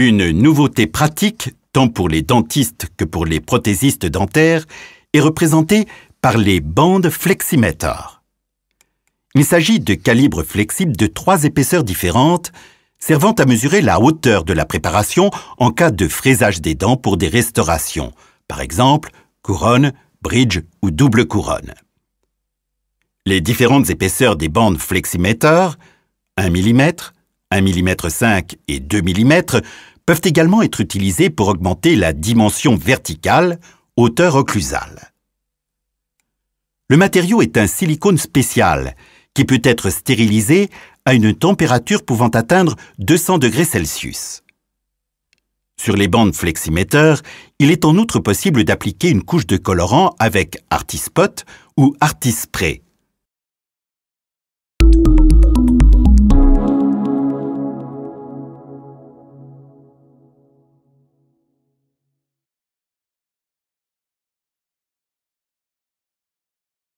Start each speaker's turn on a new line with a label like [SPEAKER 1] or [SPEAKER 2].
[SPEAKER 1] Une nouveauté pratique, tant pour les dentistes que pour les prothésistes dentaires, est représentée par les bandes Fleximeter. Il s'agit de calibres flexibles de trois épaisseurs différentes, servant à mesurer la hauteur de la préparation en cas de fraisage des dents pour des restaurations, par exemple couronne, bridge ou double couronne. Les différentes épaisseurs des bandes Fleximeter, 1 mm, 1 mm 5 et 2 mm peuvent également être utilisés pour augmenter la dimension verticale, hauteur occlusale. Le matériau est un silicone spécial qui peut être stérilisé à une température pouvant atteindre 200 degrés Celsius. Sur les bandes fleximéteurs, il est en outre possible d'appliquer une couche de colorant avec Artispot ou Artispray